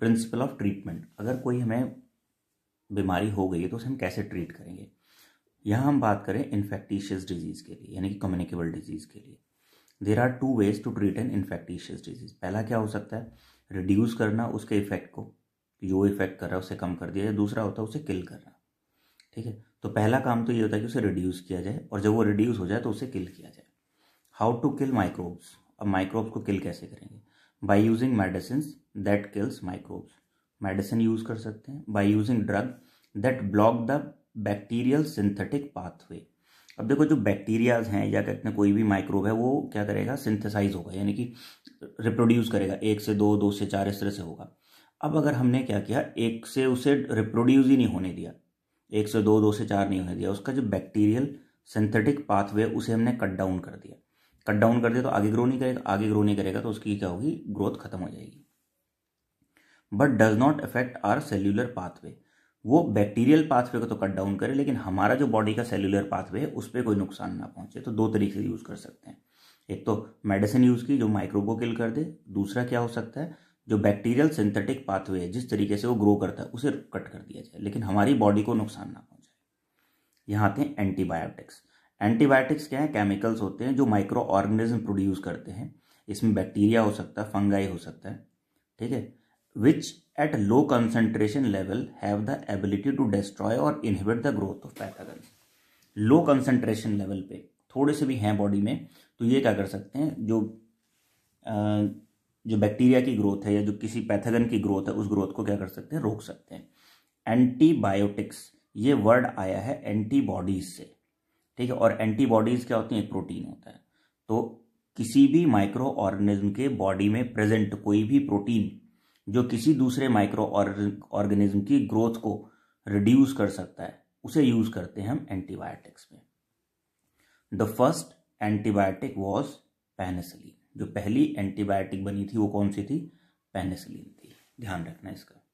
principle of treatment अगर कोई हमें बीमारी हो गई है तो उसे हम कैसे ट्रीट करेंगे यहाँ हम बात करें इन्फेक्टिशियस डिजीज़ के लिए यानी कि कम्युनिकेबल डिजीज़ के लिए there are two ways to treat an infectious disease पहला क्या हो सकता है रिड्यूस करना उसके इफेक्ट को जो इफेक्ट कर रहा है उसे कम कर दिया जाए दूसरा होता है उसे किल करना ठीक है तो पहला काम तो ये होता है कि उसे रिड्यूस किया जाए और जब वो रिड्यूस हो जाए तो उसे किल किया जाए हाउ टू किल माइक्रोब्स अब माइक्रोब्स को किल कैसे करेंगे by using medicine that kills microbes medicine use कर सकते हैं by using drug that block the bacterial synthetic pathway अब देखो जो बैक्टीरियाज हैं या कहते हैं कोई भी माइक्रोब है वो क्या करेगा सिंथेसाइज होगा यानी कि रिप्रोड्यूस करेगा एक से दो दो से चार इस तरह से होगा अब अगर हमने क्या किया एक से उसे रिप्रोड्यूस ही नहीं होने दिया एक से दो दो से चार नहीं होने दिया उसका जो बैक्टीरियल सिंथेटिक पाथवे उसे हमने कट डाउन कर दिया कट डाउन कर दे तो आगे ग्रो नहीं करेगा आगे ग्रो नहीं करेगा तो उसकी क्या होगी ग्रोथ खत्म हो जाएगी but does not affect our cellular pathway वो बैक्टीरियल पाथवे को तो कट डाउन करे लेकिन हमारा जो बॉडी का सेल्यूलर पाथवे है उस पर कोई नुकसान ना पहुंचे तो दो तरीके से यूज़ कर सकते हैं एक तो मेडिसिन यूज़ की जो माइक्रोब को किल कर दे दूसरा क्या हो सकता है जो बैक्टीरियल सिंथेटिक पाथवे है जिस तरीके से वो ग्रो करता है उसे कट कर दिया जाए लेकिन हमारी बॉडी को नुकसान ना पहुंचे यहाँ आते हैं एंटीबायोटिक्स एंटीबायोटिक्स क्या है केमिकल्स होते हैं जो माइक्रो ऑर्गेनिज्म प्रोड्यूस करते हैं इसमें बैक्टीरिया हो सकता है फंगाई हो सकता है ठीक है which at low concentration level have the ability to destroy और inhibit the growth of pathogen low concentration level पे थोड़े से भी हैं बॉडी में तो ये क्या कर सकते हैं जो जो बैक्टीरिया की ग्रोथ है या जो किसी पैथागन की ग्रोथ है उस ग्रोथ को क्या कर सकते हैं रोक सकते हैं एंटीबायोटिक्स ये वर्ड आया है एंटीबॉडीज से ठीक है और एंटीबॉडीज क्या होती हैं एक प्रोटीन होता है तो किसी भी माइक्रो ऑर्गेनिज्म के बॉडी में प्रेजेंट कोई भी प्रोटीन जो किसी दूसरे माइक्रो ऑर्गेनिज्म की ग्रोथ को रिड्यूस कर सकता है उसे यूज करते हैं हम एंटीबायोटिक्स में the first antibiotic was penicillin जो पहली एंटीबायोटिक बनी थी वो कौन सी थी पेनिसिलिन थी ध्यान रखना इसका